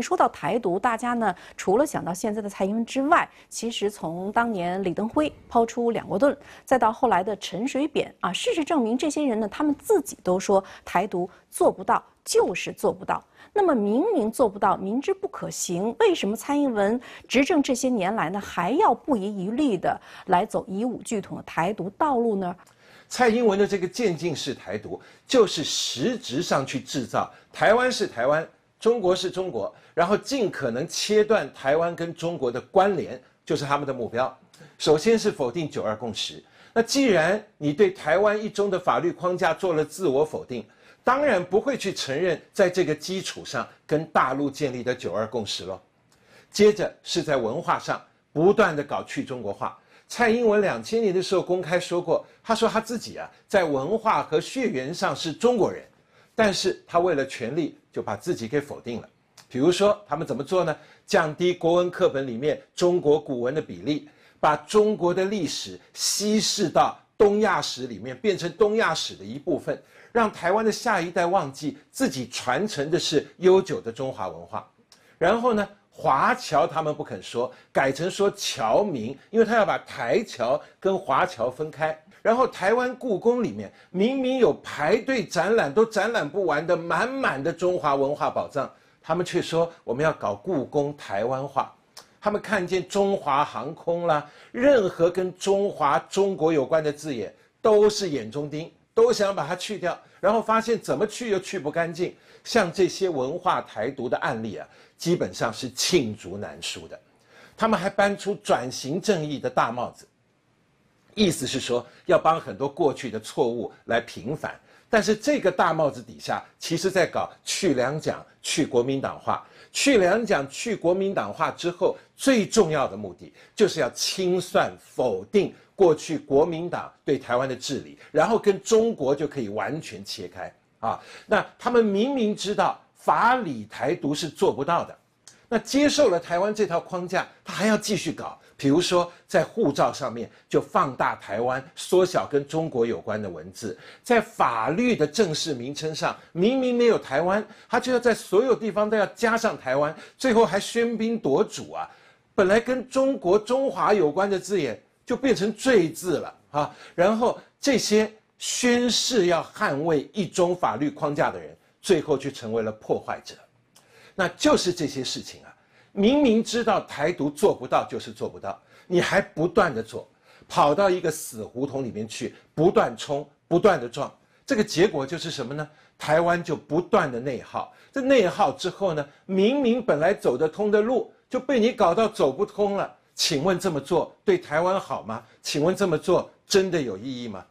说到台独，大家呢除了想到现在的蔡英文之外，其实从当年李登辉抛出两国盾”，再到后来的陈水扁啊，事实证明这些人呢，他们自己都说台独做不到，就是做不到。那么明明做不到，明知不可行，为什么蔡英文执政这些年来呢，还要不遗余力的来走以武拒统的台独道路呢？蔡英文的这个渐进式台独，就是实质上去制造台湾是台湾。中国是中国，然后尽可能切断台湾跟中国的关联，就是他们的目标。首先是否定九二共识。那既然你对台湾一中的法律框架做了自我否定，当然不会去承认在这个基础上跟大陆建立的九二共识喽。接着是在文化上不断的搞去中国化。蔡英文两千年的时候公开说过，他说他自己啊在文化和血缘上是中国人。但是他为了权力，就把自己给否定了。比如说，他们怎么做呢？降低国文课本里面中国古文的比例，把中国的历史稀释到东亚史里面，变成东亚史的一部分，让台湾的下一代忘记自己传承的是悠久的中华文化。然后呢，华侨他们不肯说，改成说侨民，因为他要把台侨跟华侨分开。然后台湾故宫里面明明有排队展览都展览不完的满满的中华文化宝藏，他们却说我们要搞故宫台湾化。他们看见中华航空啦，任何跟中华中国有关的字眼都是眼中钉，都想把它去掉。然后发现怎么去又去不干净，像这些文化台独的案例啊，基本上是罄竹难书的。他们还搬出转型正义的大帽子。意思是说要帮很多过去的错误来平反，但是这个大帽子底下，其实在搞去两蒋、去国民党化。去两蒋、去国民党化之后，最重要的目的就是要清算、否定过去国民党对台湾的治理，然后跟中国就可以完全切开啊。那他们明明知道法理台独是做不到的。那接受了台湾这套框架，他还要继续搞。比如说，在护照上面就放大台湾，缩小跟中国有关的文字；在法律的正式名称上，明明没有台湾，他就要在所有地方都要加上台湾。最后还喧宾夺主啊！本来跟中国、中华有关的字眼，就变成“罪”字了啊！然后这些宣誓要捍卫一中法律框架的人，最后却成为了破坏者。那就是这些事情啊，明明知道台独做不到，就是做不到，你还不断的做，跑到一个死胡同里面去，不断冲，不断的撞，这个结果就是什么呢？台湾就不断的内耗，这内耗之后呢，明明本来走得通的路就被你搞到走不通了。请问这么做对台湾好吗？请问这么做真的有意义吗？